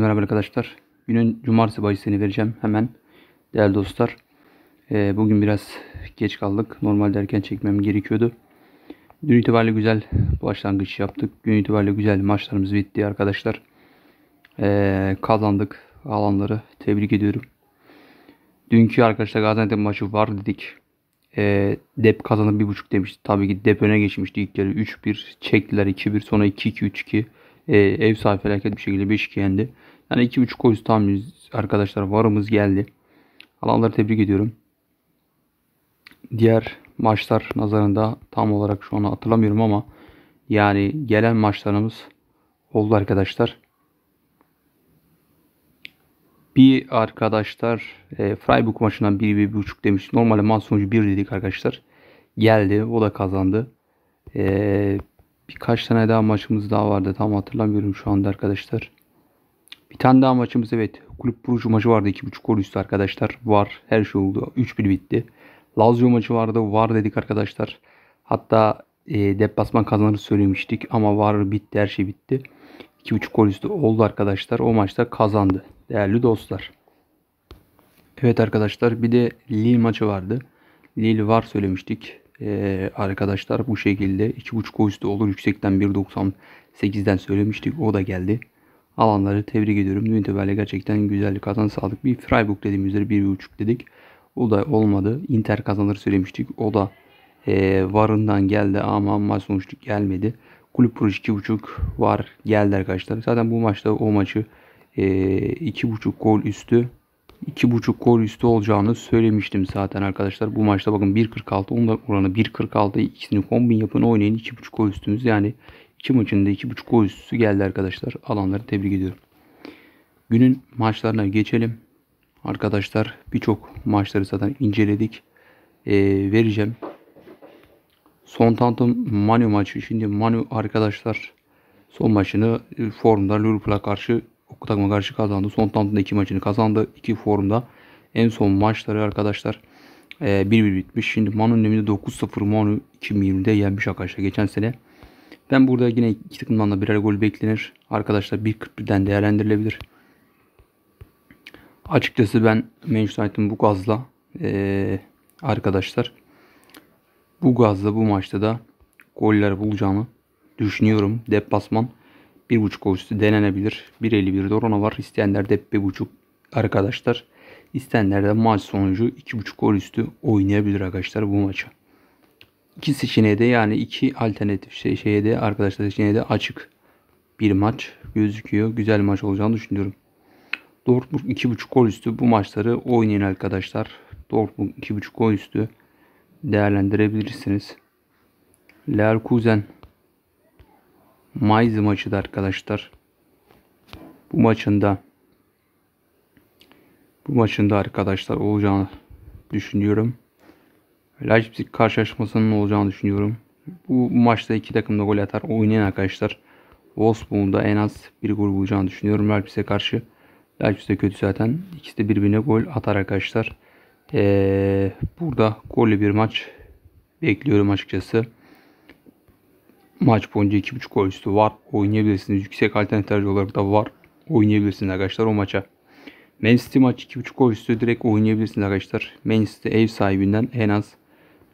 Merhaba arkadaşlar. Günün cumartesi bahisini vereceğim hemen. Değerli dostlar. Ee, bugün biraz geç kaldık. Normalde erken çekmem gerekiyordu. Dün itibariyle güzel başlangıç yaptık. Gün itibariyle güzel maçlarımız bitti arkadaşlar. Ee, kazandık alanları. Tebrik ediyorum. Dünkü arkadaşlar Gaziantep maçı var dedik. E, dep kazanıp 1.5 demişti. Tabii ki dep öne geçmişti ilk yarı. 3-1 çektiler 2-1 sonra 2-2-3-2. E, ev sahibi felaket bir şekilde 5-2 yendi. Yani 2.5 koyuz tam arkadaşlar varımız geldi. Alanları tebrik ediyorum. Diğer maçlar nazarında tam olarak şu an hatırlamıyorum ama yani gelen maçlarımız oldu arkadaşlar. Bir arkadaşlar e, Freiburg maçından 1-1.5 demiş. Normalde maç sonucu 1 dedik arkadaşlar. Geldi. O da kazandı. Eee Birkaç tane daha maçımız daha vardı. Tam hatırlamıyorum şu anda arkadaşlar. Bir tane daha maçımız evet. Kulüp Burcu maçı vardı. 2.5 gol üstü arkadaşlar. Var. Her şey oldu. 3-1 bitti. Lazio maçı vardı. Var dedik arkadaşlar. Hatta e, deplasman kazanır söylemiştik. Ama var bitti. Her şey bitti. 2.5 gol üstü oldu arkadaşlar. O maçta kazandı. Değerli dostlar. Evet arkadaşlar bir de Lille maçı vardı. Lille var söylemiştik. Ee, arkadaşlar bu şekilde 2.5 üstü olur. Yüksekten 1.98'den söylemiştik. O da geldi. Alanları tebrik ediyorum. Dün itibariyle gerçekten güzellik kazan sağlık. Bir Freiburg dediğim üzere 1.5 dedik. O da olmadı. Inter kazanır söylemiştik. O da e, varından geldi ama maç sonuçluk gelmedi. Kulüp Proje 2.5 var geldi arkadaşlar. Zaten bu maçta o maçı e, 2.5 gol üstü 2.5 gol üstü olacağını söylemiştim zaten arkadaşlar. Bu maçta bakın 1.46 onda oranı 1.46 ikisini kombin yapın oynayın 2.5 gol üstümüz yani iki maçın da 2.5 gol üstü geldi arkadaşlar. Alanları tebrik ediyorum. Günün maçlarına geçelim. Arkadaşlar birçok maçları zaten inceledik. Ee, vereceğim. Son tantım Manu maçı. Şimdi Manu arkadaşlar son maçını e, formda Liverpool'a karşı Oku takıma karşı kazandı. Son tantında iki maçını kazandı. İki formda en son maçları arkadaşlar 1-1 e, bitmiş. Şimdi Manu'nun evinde 9-0 Manu 2020'de yenmiş arkadaşlar geçen sene. Ben burada yine iki takımdan da birer gol beklenir. Arkadaşlar 1.41'den değerlendirilebilir. Açıkçası ben Manchester United'ın bu gazla ee, arkadaşlar bu gazla bu maçta da goller bulacağını düşünüyorum. Deplasman 1.5 gol üstü denenebilir. 1.51 de oranı var. İsteyenler de 1.5 arkadaşlar. İsteyenler de maç sonucu 2.5 gol üstü oynayabilir arkadaşlar bu maça. İki seçeneğe de yani iki alternatif şey, şeye de arkadaşlar seçeneğe de açık bir maç gözüküyor. Güzel maç olacağını düşünüyorum. Dortmund 2.5 gol üstü bu maçları oynayın arkadaşlar. Dortmund 2.5 gol üstü değerlendirebilirsiniz. Leverkusen Mayıs maçı arkadaşlar. Bu maçında bu maçında arkadaşlar olacağını düşünüyorum. Leipzig karşılaşmasının olacağını düşünüyorum. Bu maçta iki takım da gol atar. Oynayan arkadaşlar Wolfsburg'un en az bir gol bulacağını düşünüyorum Leipzig'e karşı. Leipzig de kötü zaten. İkisi de birbirine gol atar arkadaşlar. Ee, burada gollü bir maç bekliyorum açıkçası. Maç boyunca 2.5 gol üstü var. Oynayabilirsiniz. Yüksek alternatifler olarak da var. Oynayabilirsiniz arkadaşlar o maça. Man City maç 2.5 gol üstü direkt oynayabilirsiniz arkadaşlar. Man City ev sahibinden en az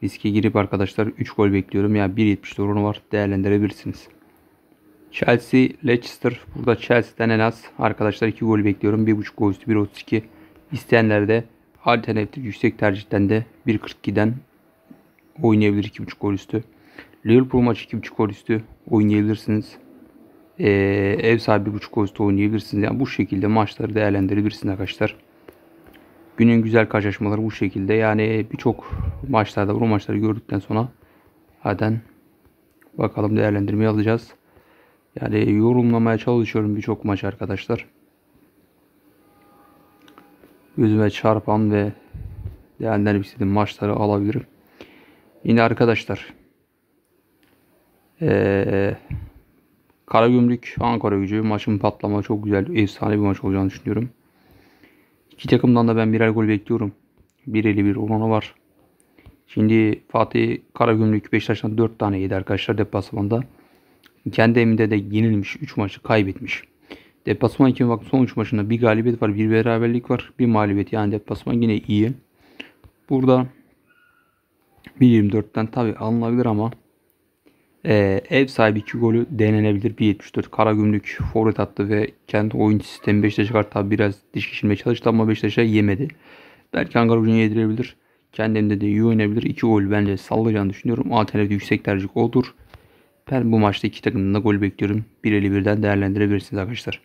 riske girip arkadaşlar 3 gol bekliyorum. ya Yani 1.70 oranı var. Değerlendirebilirsiniz. Chelsea Leicester. Burada Chelsea'den en az arkadaşlar 2 gol bekliyorum. 1.5 gol üstü 1.32. İsteyenler de alternatif yüksek tercihten de 1.42'den oynayabilir 2.5 gol üstü. Liverpool maçı 2.5 gol üstü oynayabilirsiniz. Ee, ev sahibi 1.5 gol üstü oynayabilirsiniz. Yani bu şekilde maçları değerlendirebilirsiniz arkadaşlar. Günün güzel karşılaşmaları bu şekilde. Yani birçok maçlarda bu maçları gördükten sonra zaten bakalım değerlendirmeyi alacağız. Yani yorumlamaya çalışıyorum birçok maç arkadaşlar. Gözüme çarpan ve değerlendirmek istediğim maçları alabilirim. Yine arkadaşlar ee, Karagümrük, Ankara gücü maçın patlama çok güzel, efsane bir maç olacağını düşünüyorum. İki takımdan da ben birer gol bekliyorum. 1.51 oranı var. Şimdi Fatih Karagümrük Beşiktaş'tan 4 tane yedi arkadaşlar deplasmanda. Kendi evinde de yenilmiş. 3 maçı kaybetmiş. Deplasman için bak son 3 maçında bir galibiyet var. Bir beraberlik var. Bir mağlubiyet. Yani deplasman yine iyi. Burada 1.24'ten tabi alınabilir ama e, ev sahibi 2 golü denenebilir 1.74. Karagümrük forvet attı ve kendi oyun sistemi Beşiktaş'a karşı biraz diş geçirmeye çalıştı ama Beşiktaş'a yemedi. Belki Ankara gücünü yedirebilir. Kendimde de iyi oynayabilir. 2 gol bence sallayacağını düşünüyorum. Alternatif yüksek tercih odur. Ben bu maçta iki takımdan da gol bekliyorum. 1.51'den değerlendirebilirsiniz arkadaşlar.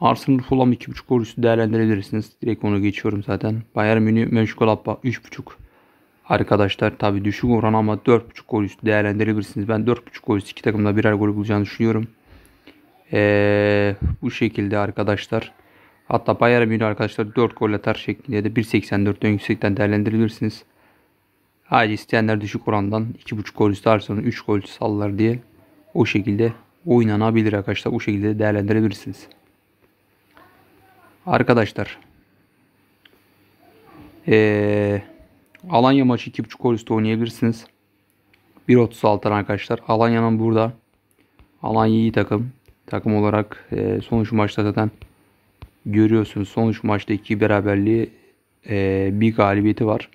Arsenal Fulham 2.5 gol üstü değerlendirebilirsiniz. Direkt onu geçiyorum zaten. Bayern Münih Mönchengladbach 3.5. Arkadaşlar tabi düşük oran ama 4.5 gol üstü değerlendirebilirsiniz. Ben 4.5 gol üstü iki takımda birer gol bulacağını düşünüyorum. Ee, bu şekilde arkadaşlar. Hatta Bayern Münih arkadaşlar 4 gol atar şeklinde de 1.84'ten yüksekten değerlendirebilirsiniz. Ayrıca isteyenler düşük orandan 2.5 gol üstü Arsenal 3 gol üstü sallar diye o şekilde oynanabilir arkadaşlar. Bu şekilde de değerlendirebilirsiniz. Arkadaşlar. Eee Alanya maçı 2.5 gol üstü oynayabilirsiniz. 1.36'dan arkadaşlar. Alanya'nın burada. Alanya iyi takım. Takım olarak e, sonuç maçta zaten görüyorsunuz. Sonuç maçta iki beraberliği e, bir galibiyeti var.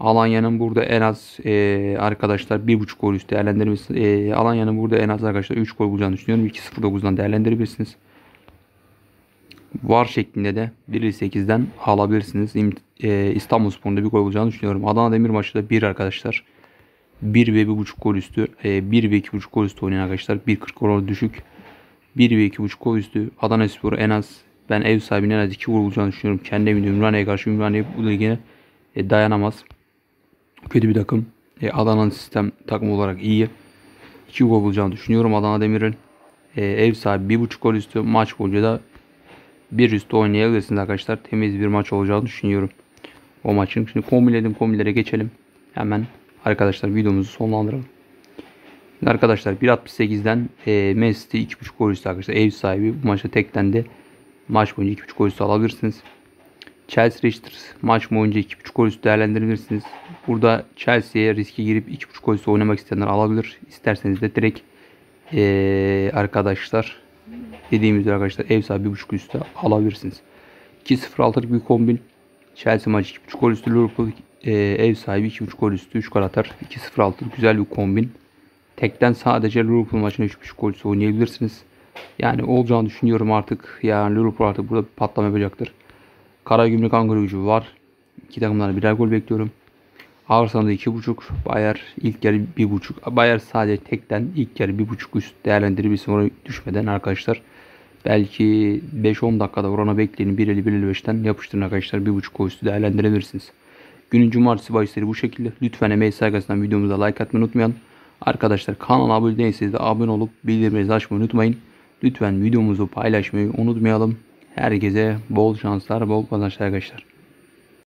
Alanya'nın burada en az e, arkadaşlar 1.5 gol üstü değerlendirmesi. E, Alanya'nın burada en az arkadaşlar 3 gol bulacağını düşünüyorum. 2.09'dan değerlendirebilirsiniz var şeklinde de 1.8'den alabilirsiniz. E, İstanbul Spor'unda bir gol olacağını düşünüyorum. Adana Demir maçı da 1 arkadaşlar. 1 ve 1.5 gol üstü. E, 1 ve 2.5 gol üstü oynayan arkadaşlar. 1.40 gol düşük. 1 ve 2.5 gol üstü. Adana Spor en az ben ev sahibinin en az 2 gol olacağını düşünüyorum. Kendi evinde Ümraniye'ye karşı Ümraniye bu ligine e, dayanamaz. Kötü bir takım. E, Adana'nın sistem takım olarak iyi. 2 gol bulacağını düşünüyorum Adana Demir'in. E, ev sahibi 1.5 gol üstü. Maç boyunca da bir üstü oynayabilirsiniz arkadaşlar. Temiz bir maç olacağını düşünüyorum. O maçın. Şimdi kombiledim kombilere geçelim. Hemen arkadaşlar videomuzu sonlandıralım. Şimdi arkadaşlar 1.68'den e, Manchester 2.5 gol üstü arkadaşlar. Ev sahibi bu maçta tekten de maç boyunca 2.5 gol üstü alabilirsiniz. Chelsea Rangers maç boyunca 2.5 gol üstü değerlendirebilirsiniz. Burada Chelsea'ye riske girip 2.5 gol üstü oynamak isteyenler alabilir. İsterseniz de direkt ee, arkadaşlar Dediğim arkadaşlar ev sahibi 1.5 üstü alabilirsiniz. 2 bir kombin. Chelsea maçı 2.5 gol üstü. Liverpool e, ev sahibi 2.5 gol üstü 3 gol atar. 2 güzel bir kombin. Tekten sadece Liverpool maçına 3.5 gol üstü oynayabilirsiniz. Yani olacağını düşünüyorum artık. Yani Liverpool artık burada bir patlama yapacaktır. Karagümrük Ankara gücü var. İki takımdan birer gol bekliyorum. Arsenal'da 2.5. Bayer ilk yarı 1.5. Bayer sadece tekten ilk yarı 1.5 üst değerlendirebilsin. Oraya düşmeden arkadaşlar belki 5-10 dakikada orana bekleyin 1.50-1.55'ten yapıştırın arkadaşlar. 1.5 koy üstü değerlendirebilirsiniz. Günün cumartesi bahisleri bu şekilde. Lütfen emeği saygısından videomuza like atmayı unutmayın. Arkadaşlar kanala abone değilseniz de abone olup bildirimleri açmayı unutmayın. Lütfen videomuzu paylaşmayı unutmayalım. Herkese bol şanslar, bol kazançlar arkadaşlar.